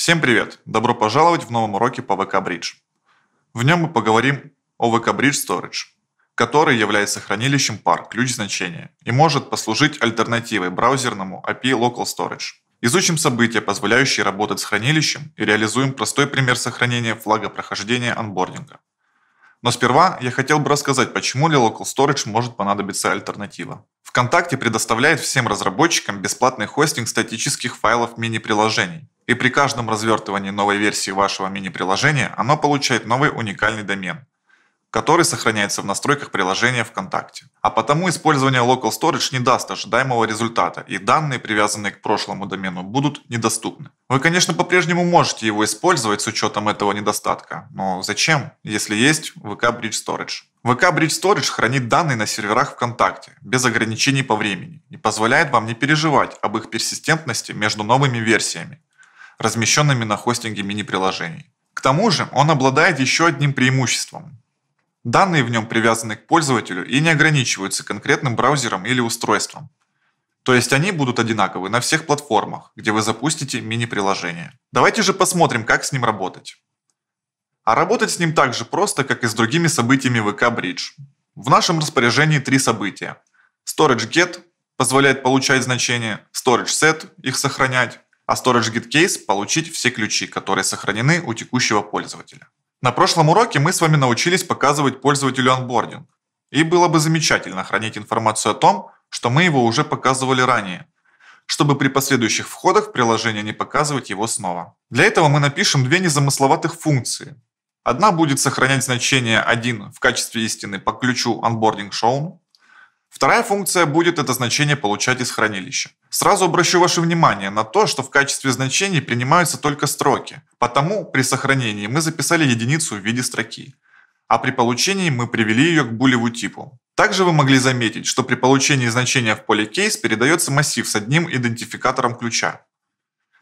Всем привет! Добро пожаловать в новом уроке по VK Bridge. В нем мы поговорим о VK Bridge Storage, который является хранилищем пар ключ значения и может послужить альтернативой браузерному API Local Storage. Изучим события, позволяющие работать с хранилищем и реализуем простой пример сохранения флага прохождения анбординга. Но сперва я хотел бы рассказать, почему для Local Storage может понадобиться альтернатива. ВКонтакте предоставляет всем разработчикам бесплатный хостинг статических файлов мини-приложений – и при каждом развертывании новой версии вашего мини-приложения оно получает новый уникальный домен, который сохраняется в настройках приложения ВКонтакте. А потому использование Local Storage не даст ожидаемого результата, и данные, привязанные к прошлому домену, будут недоступны. Вы, конечно, по-прежнему можете его использовать с учетом этого недостатка, но зачем, если есть VK Bridge Storage? VK Bridge Storage хранит данные на серверах ВКонтакте, без ограничений по времени, и позволяет вам не переживать об их персистентности между новыми версиями размещенными на хостинге мини-приложений. К тому же он обладает еще одним преимуществом. Данные в нем привязаны к пользователю и не ограничиваются конкретным браузером или устройством. То есть они будут одинаковы на всех платформах, где вы запустите мини-приложение. Давайте же посмотрим, как с ним работать. А работать с ним так же просто, как и с другими событиями VK Bridge. В нашем распоряжении три события. Storage get позволяет получать значения, storage set их сохранять, а Storage Git получить все ключи, которые сохранены у текущего пользователя. На прошлом уроке мы с вами научились показывать пользователю анбординг. И было бы замечательно хранить информацию о том, что мы его уже показывали ранее, чтобы при последующих входах в приложение не показывать его снова. Для этого мы напишем две незамысловатых функции. Одна будет сохранять значение 1 в качестве истины по ключу onboarding shown, Вторая функция будет это значение получать из хранилища. Сразу обращу ваше внимание на то, что в качестве значений принимаются только строки, потому при сохранении мы записали единицу в виде строки, а при получении мы привели ее к булеву типу. Также вы могли заметить, что при получении значения в поле кейс передается массив с одним идентификатором ключа.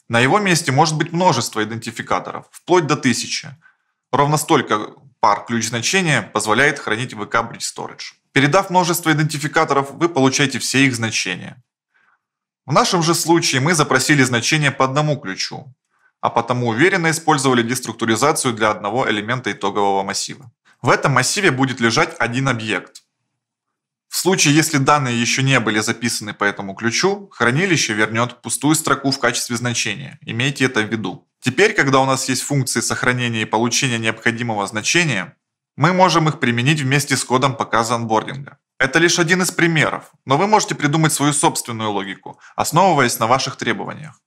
На его месте может быть множество идентификаторов, вплоть до тысячи. Ровно столько пар ключ значения позволяет хранить VK Bridge Storage. Передав множество идентификаторов, вы получаете все их значения. В нашем же случае мы запросили значение по одному ключу, а потому уверенно использовали деструктуризацию для одного элемента итогового массива. В этом массиве будет лежать один объект. В случае, если данные еще не были записаны по этому ключу, хранилище вернет пустую строку в качестве значения. Имейте это в виду. Теперь, когда у нас есть функции сохранения и получения необходимого значения, мы можем их применить вместе с кодом показа анбординга. Это лишь один из примеров, но вы можете придумать свою собственную логику, основываясь на ваших требованиях.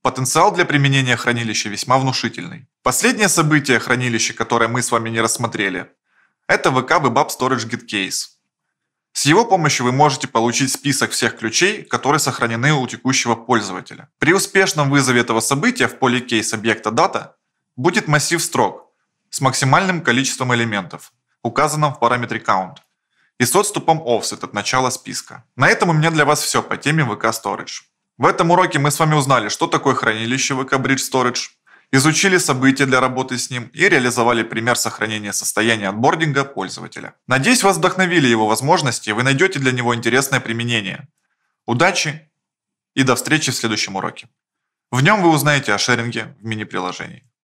Потенциал для применения хранилища весьма внушительный. Последнее событие хранилища, которое мы с вами не рассмотрели, это VK Webab Storage Git С его помощью вы можете получить список всех ключей, которые сохранены у текущего пользователя. При успешном вызове этого события в поле кейс объекта дата будет массив строк, с максимальным количеством элементов, указанным в параметре count, и с отступом offset от начала списка. На этом у меня для вас все по теме VK Storage. В этом уроке мы с вами узнали, что такое хранилище VK Bridge Storage, изучили события для работы с ним и реализовали пример сохранения состояния отбординга пользователя. Надеюсь, вас вдохновили его возможности и вы найдете для него интересное применение. Удачи и до встречи в следующем уроке. В нем вы узнаете о шеринге в мини-приложении.